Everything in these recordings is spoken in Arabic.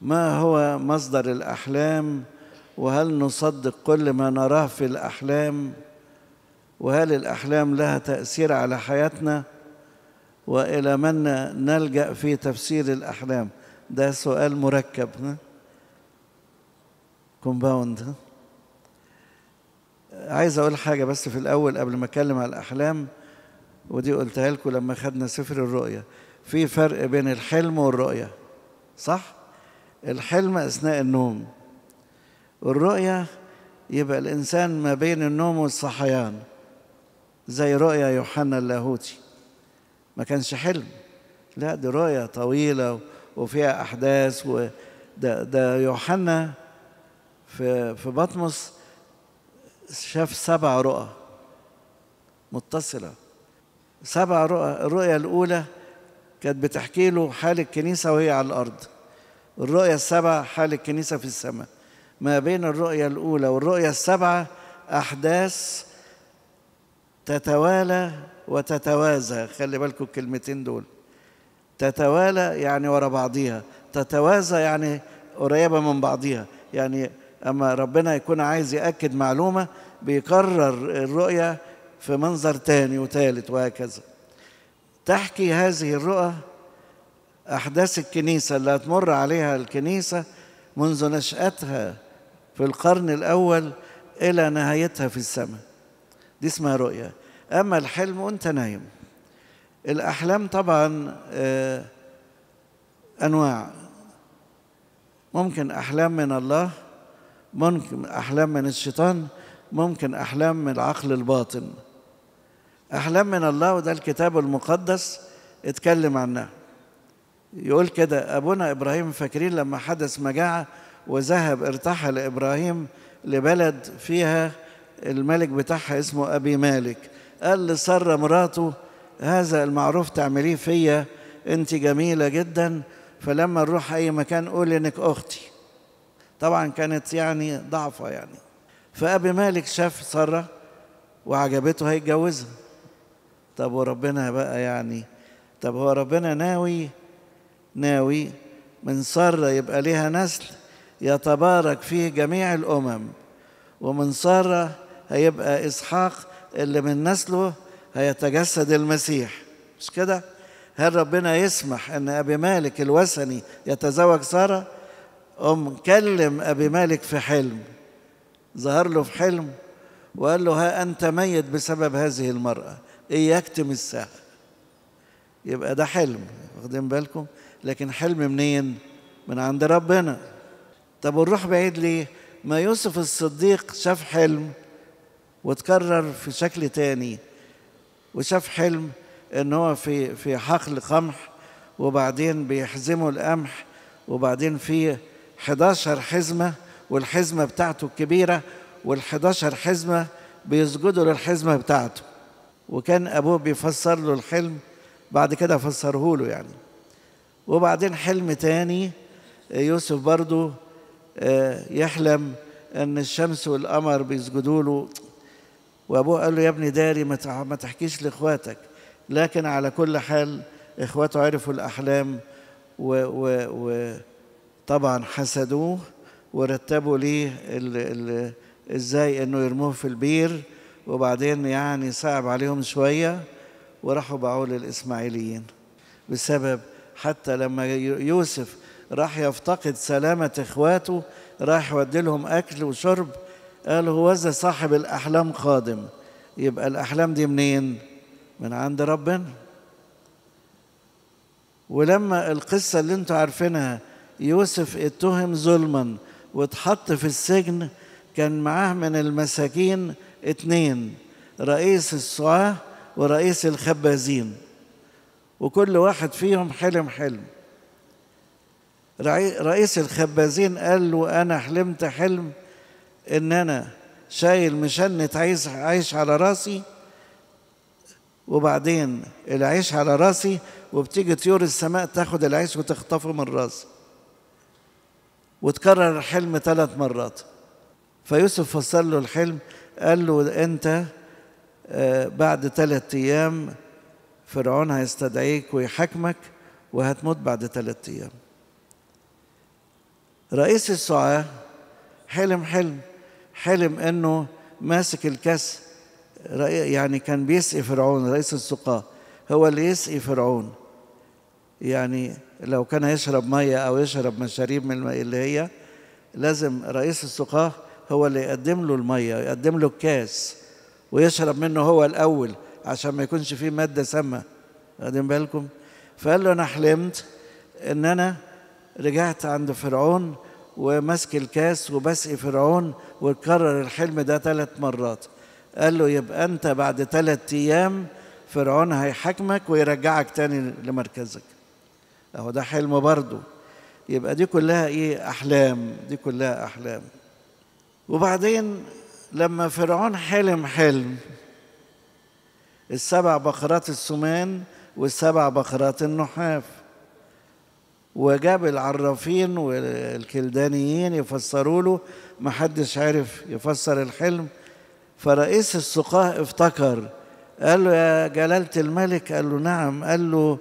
ما هو مصدر الاحلام وهل نصدق كل ما نراه في الاحلام وهل الاحلام لها تاثير على حياتنا والى من نلجا في تفسير الاحلام ده سؤال مركب كومباوند عايز اقول حاجه بس في الاول قبل ما اتكلم على الاحلام ودي قلتها لكم لما خدنا سفر الرؤيا في فرق بين الحلم والرؤيه صح الحلم أثناء النوم والرؤية يبقى الإنسان ما بين النوم والصحيان زي رؤية يوحنا اللاهوتي ما كانش حلم لا دي رؤية طويلة وفيها أحداث وده ده يوحنا في في بطمس شاف سبع رؤى متصلة سبع رؤى الرؤية الأولى كانت بتحكي له حال الكنيسة وهي على الأرض الرؤية السبعة حال الكنيسة في السماء ما بين الرؤية الأولى والرؤية السبعة أحداث تتوالى وتتوازى خلي بالكم الكلمتين دول تتوالى يعني ورا بعضيها تتوازى يعني قريبة من بعضيها يعني أما ربنا يكون عايز يأكد معلومة بيكرر الرؤية في منظر تاني وتالت وهكذا تحكي هذه الرؤى أحداث الكنيسة اللي هتمر عليها الكنيسة منذ نشأتها في القرن الأول إلى نهايتها في السماء دي اسمها رؤية أما الحلم وأنت نايم الأحلام طبعا آه، أنواع ممكن أحلام من الله ممكن أحلام من الشيطان ممكن أحلام من العقل الباطن أحلام من الله وده الكتاب المقدس اتكلم عنها يقول كده أبونا إبراهيم فاكرين لما حدث مجاعة وذهب ارتحل إبراهيم لبلد فيها الملك بتاعها اسمه أبي مالك قال لسارة مراته هذا المعروف تعمليه فيا أنت جميلة جدا فلما نروح أي مكان قولي إنك أختي طبعا كانت يعني ضعفة يعني فأبي مالك شاف سارة وعجبته هيتجوزها طب وربنا بقى يعني طب هو ربنا ناوي ناوي من سارة يبقى لها نسل يتبارك فيه جميع الأمم ومن سارة هيبقى إسحاق اللي من نسله هيتجسد المسيح مش كده؟ هل ربنا يسمح أن أبي مالك الوثني يتزوج سارة؟ أم كلم أبي مالك في حلم ظهر له في حلم وقال له ها أنت ميت بسبب هذه المرأة إياك تمسها يبقى ده حلم واخدين بالكم؟ لكن حلم منين؟ من عند ربنا طب ونروح بعيد ليه؟ ما يوسف الصديق شاف حلم وتكرر في شكل تاني وشاف حلم ان هو في في حقل قمح وبعدين بيحزموا القمح وبعدين في 11 حزمه والحزمه بتاعته الكبيره وال11 حزمه بيسجدوا للحزمه بتاعته وكان ابوه بيفسر له الحلم بعد كده فسره له يعني وبعدين حلم تاني آه، يوسف برضو آه، يحلم ان الشمس والقمر بيسجدوا له وابوه قال له يا ابني داري ما تحكيش لاخواتك لكن على كل حال اخواته عرفوا الاحلام وطبعا حسدوه ورتبوا ليه ازاي انه يرموه في البير وبعدين يعني صعب عليهم شويه وراحوا باعوه للاسماعيليين بسبب حتى لما يوسف راح يفتقد سلامة إخواته راح يودي لهم أكل وشرب قال هو ذا صاحب الأحلام قادم يبقى الأحلام دي منين؟ من عند ربنا ولما القصة اللي انتوا عارفينها يوسف اتهم ظلما واتحط في السجن كان معاه من المساكين اتنين رئيس السعاه ورئيس الخبازين وكل واحد فيهم حلم حلم رئيس الخبازين قال له أنا حلمت حلم إن أنا شايل مشنة عيش, عيش على راسي وبعدين العيش على راسي وبتيجي طيور السماء تاخد العيش وتخطفه من راسي وتكرر الحلم ثلاث مرات فيوسف فسر له الحلم قال له أنت آه، بعد ثلاث أيام فرعون هيستدعيك ويحاكمك وهتموت بعد ثلاثة أيام رئيس السعاة حلم حلم حلم أنه ماسك الكاس يعني كان بيسقي فرعون رئيس السقاة هو اللي يسقي فرعون يعني لو كان يشرب مية أو يشرب مشاريب من المية اللي هي لازم رئيس السقاة هو اللي يقدم له المية يقدم له الكاس ويشرب منه هو الأول عشان ما يكونش فيه مادة سامة واخدين بالكم فقال له أنا حلمت إن أنا رجعت عند فرعون وماسك الكاس وبسقي فرعون وكرر الحلم ده ثلاث مرات قال له يبقى أنت بعد ثلاث أيام فرعون هيحاكمك ويرجعك تاني لمركزك أهو ده حلم برضه يبقى دي كلها إيه أحلام دي كلها أحلام وبعدين لما فرعون حلم حلم السبع بقرات السمان والسبع بقرات النحاف وجاب العرافين والكلدانيين يفسروا له ما حدش عارف يفسر الحلم فرئيس السقاة افتكر قال له يا جلالة الملك قال له نعم قال له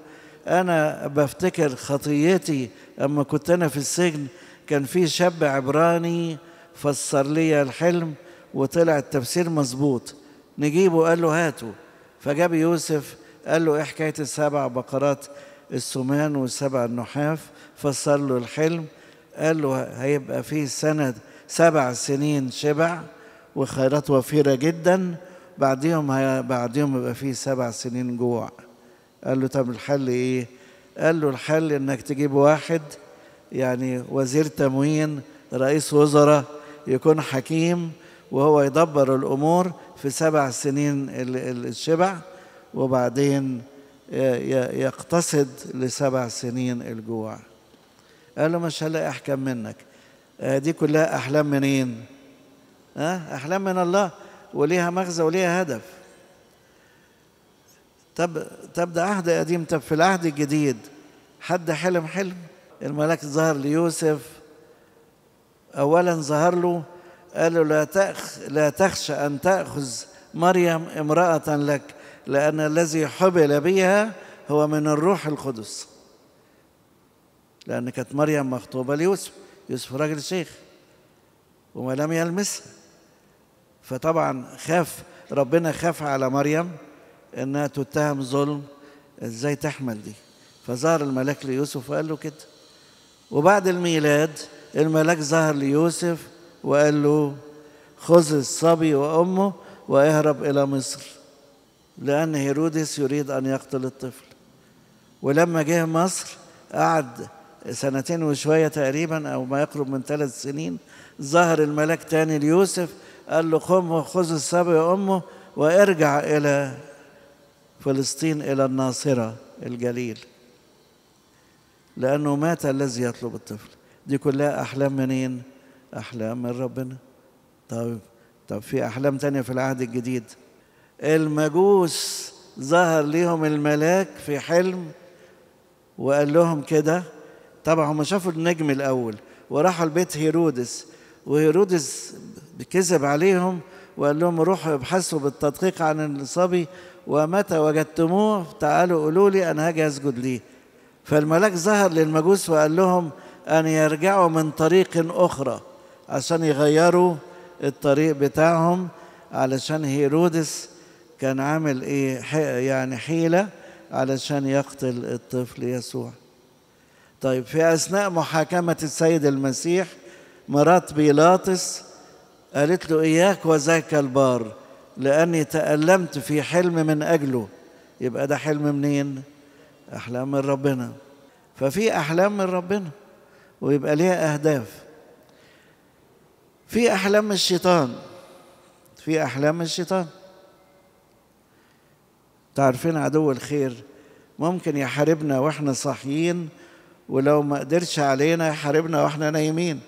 أنا بفتكر خطيتي أما كنت أنا في السجن كان في شاب عبراني فسر لي الحلم وطلع التفسير مظبوط نجيبه قال له هاته فجاب يوسف قال له إيه حكاية السبع بقرات السمان والسبع النحاف فسر له الحلم قال له هيبقى فيه سنة سبع سنين شبع وخيرات وفيرة جدا بعديهم بعديهم يبقى فيه سبع سنين جوع قال له طب الحل ايه؟ قال له الحل انك تجيب واحد يعني وزير تموين رئيس وزراء يكون حكيم وهو يدبر الامور في سبع سنين الشبع وبعدين يقتصد لسبع سنين الجوع قال له مش هلاقي احكام منك آه، دي كلها احلام منين ها آه، احلام من الله وليها مغزى وليها هدف طب طب ده عهد قديم طب في العهد الجديد حد حلم حلم الملاك ظهر ليوسف اولا ظهر له قال له لا تأخ لا تخشى أن تأخذ مريم امرأة لك لأن الذي حبل بها هو من الروح القدس لأن كانت مريم مخطوبة ليوسف يوسف راجل شيخ وما لم يلمسها فطبعا خاف ربنا خاف على مريم انها تتهم ظلم ازاي تحمل دي فظهر الملاك ليوسف وقال له كده وبعد الميلاد الملاك ظهر ليوسف وقال له خذ الصبي وأمه واهرب إلى مصر لأن هيرودس يريد أن يقتل الطفل ولما جه مصر قعد سنتين وشوية تقريبا أو ما يقرب من ثلاث سنين ظهر الملاك تاني ليوسف قال له قم وخذ الصبي وأمه وارجع إلى فلسطين إلى الناصرة الجليل لأنه مات الذي يطلب الطفل دي كلها أحلام منين؟ أحلام من ربنا طيب طب في أحلام تانية في العهد الجديد المجوس ظهر ليهم الملاك في حلم وقال لهم كده طبعا هم شافوا النجم الأول وراحوا لبيت هيرودس وهيرودس كذب عليهم وقال لهم روحوا ابحثوا بالتدقيق عن الصبي ومتى وجدتموه تعالوا قولوا لي أنا هاجي أسجد ليه فالملاك ظهر للمجوس وقال لهم أن يرجعوا من طريق أخرى عشان يغيروا الطريق بتاعهم علشان هيرودس كان عامل ايه يعني حيله علشان يقتل الطفل يسوع طيب في اثناء محاكمه السيد المسيح مرات بيلاطس قالت له اياك وذاك البار لاني تالمت في حلم من اجله يبقى ده حلم منين احلام من ربنا ففي احلام من ربنا ويبقى ليها اهداف في أحلام الشيطان في أحلام الشيطان تعرفين عدو الخير ممكن يحاربنا واحنا صاحيين ولو ما قدرش علينا يحاربنا واحنا نايمين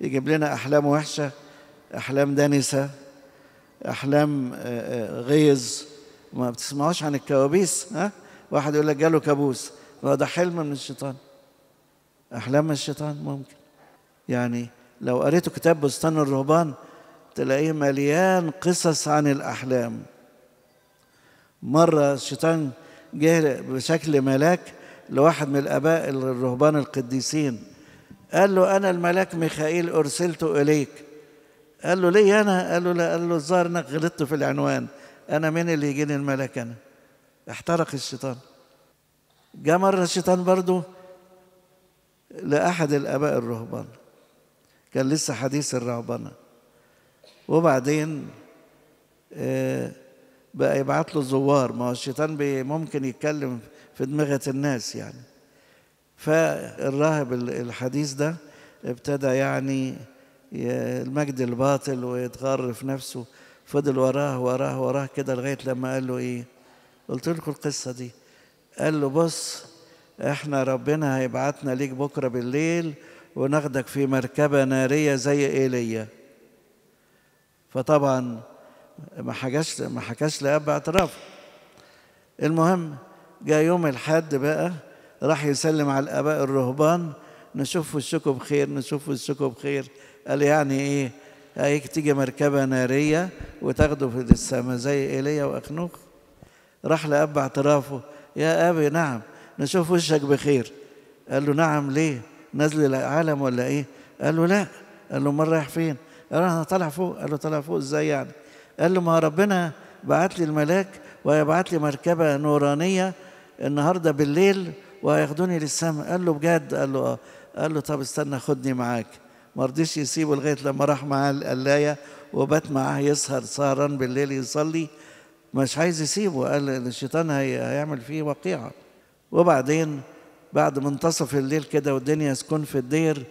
يجيب لنا أحلام وحشة أحلام دنسة أحلام آه، آه، غيظ ما بتسمعوش عن الكوابيس ها واحد يقول لك جاله كابوس ما ده حلم من الشيطان أحلام الشيطان ممكن يعني لو قريتوا كتاب بستان الرهبان تلاقيه مليان قصص عن الأحلام مرة الشيطان جه بشكل ملاك لواحد من الآباء الرهبان القديسين قال له أنا الملاك ميخائيل أرسلت إليك قال له ليه أنا؟ قال له لا قال له الظاهر إنك غلطت في العنوان أنا مين اللي يجيني الملاك أنا؟ احترق الشيطان جاء مرة الشيطان برضه لأحد الآباء الرهبان كان لسه حديث الرهبنة وبعدين آه، بقى يبعت له زوار ما هو الشيطان ممكن يتكلم في دماغة الناس يعني فالراهب الحديث ده ابتدى يعني المجد الباطل ويتغر في نفسه فضل وراه وراه وراه كده لغاية لما قال له إيه قلت لكم القصة دي قال له بص احنا ربنا هيبعتنا ليك بكرة بالليل وناخدك في مركبة نارية زي إيليا فطبعا ما حكاش ما حكاش لأب اعتراف المهم جاء يوم الحد بقى راح يسلم على الآباء الرهبان نشوف وشكوا بخير نشوف وشكوا بخير قال يعني إيه هيك تيجي مركبة نارية وتاخده في السماء زي إيليا وأخنوخ راح لأب اعترافه يا أبي نعم نشوف وشك بخير قال له نعم ليه نازل العالم ولا ايه قال له لا قال له امال رايح فين قال له انا طالع فوق قال له طالع فوق ازاي يعني قال له ما ربنا بعت لي الملاك وهيبعت لي مركبه نورانيه النهارده بالليل وهياخدوني للسماء قال له بجد قال له اه قال له طب استنى خدني معاك ما رضيش يسيبه لغايه لما راح معاه القلايه وبات معاه يسهر سهران بالليل يصلي مش عايز يسيبه قال الشيطان هيعمل فيه وقيعه وبعدين بعد منتصف الليل كده والدنيا سكون في الدير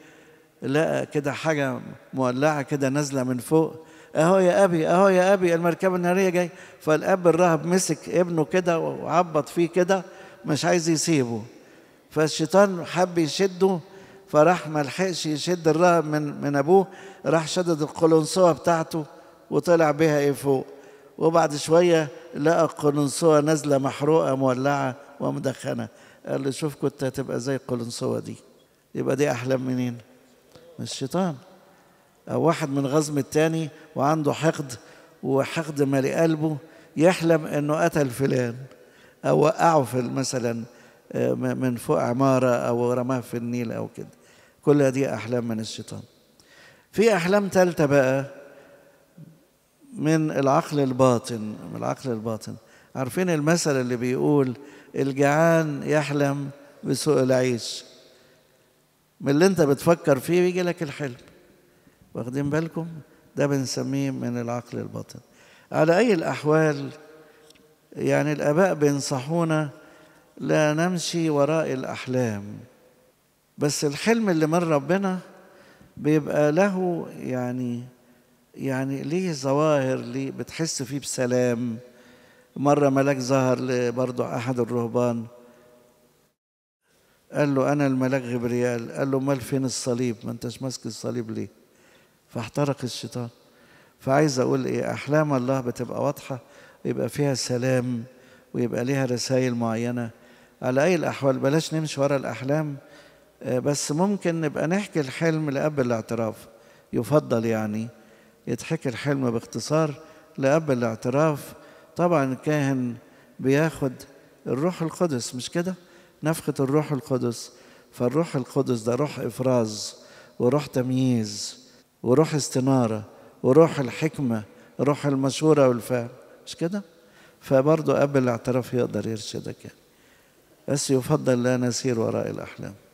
لقى كده حاجة مولعة كده نازلة من فوق اهو يا ابي اهو يا ابي المركبة النارية جاي فالاب الرهب مسك ابنه كده وعبط فيه كده مش عايز يسيبه فالشيطان حب يشده فراح ما لحقش يشد الرهب من من ابوه راح شدد القلنسوه بتاعته وطلع بيها ايه فوق وبعد شويه لقى القلنسوه نازله محروقه مولعه ومدخنه قال له شوف كنت هتبقى زي القلنسوة دي يبقى دي أحلام منين؟ من الشيطان أو واحد من غزم التاني وعنده حقد وحقد مالي قلبه يحلم إنه قتل فلان أو وقعه في مثلا آه، من فوق عمارة أو رماه في النيل أو كده كل دي أحلام من الشيطان في أحلام تالتة بقى من العقل الباطن من العقل الباطن عارفين المثل اللي بيقول الجعان يحلم بسوء العيش من اللي انت بتفكر فيه بيجي لك الحلم واخدين بالكم ده بنسميه من العقل الباطن على اي الاحوال يعني الاباء بينصحونا لا نمشي وراء الاحلام بس الحلم اللي من ربنا بيبقى له يعني يعني ليه ظواهر ليه بتحس فيه بسلام مرة ملاك ظهر برضه أحد الرهبان قال له أنا الملاك غبريال قال له أمال فين الصليب ما أنتش ماسك الصليب ليه فاحترق الشيطان فعايز أقول إيه أحلام الله بتبقى واضحة ويبقى فيها سلام ويبقى ليها رسائل معينة على أي الأحوال بلاش نمشي ورا الأحلام آه، بس ممكن نبقى نحكي الحلم لقبل الاعتراف يفضل يعني يتحكي الحلم باختصار لقبل الاعتراف طبعا الكاهن بياخد الروح القدس مش كده نفخة الروح القدس فالروح القدس ده روح إفراز وروح تمييز وروح استنارة وروح الحكمة روح المشورة والفهم مش كده فبرضه قبل الاعتراف يقدر يرشدك يعني بس يفضل لا نسير وراء الأحلام